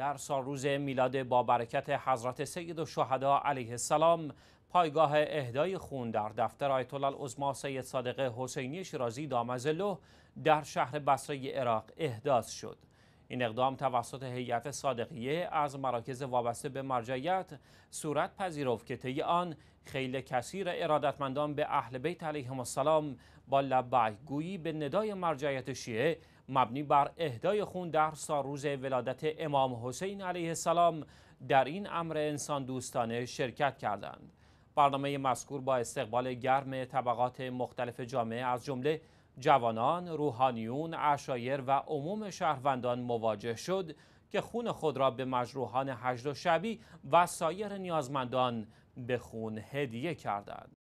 در روز میلاد با برکت حضرت سید و شهدا علیه السلام پایگاه اهدای خون در دفتر آیت الله العظما سید صادق حسینی شیرازی دامزلو در شهر بصره عراق احداث شد این اقدام توسط هیئت صادقیه از مراکز وابسته به مرجعیت صورت پذیرفت که طی آن خیلی کثیر ارادتمندان به اهل بیت علیهم السلام با لبایگویی گویی به ندای مرجعیت شیعه مبنی بر اهدای خون در روز ولادت امام حسین علیه السلام در این امر انسان دوستانه شرکت کردند. برنامه مذکور با استقبال گرم طبقات مختلف جامعه از جمله جوانان، روحانیون، عشایر و عموم شهروندان مواجه شد که خون خود را به مجروحان حجر و شبی و سایر نیازمندان به خون هدیه کردند.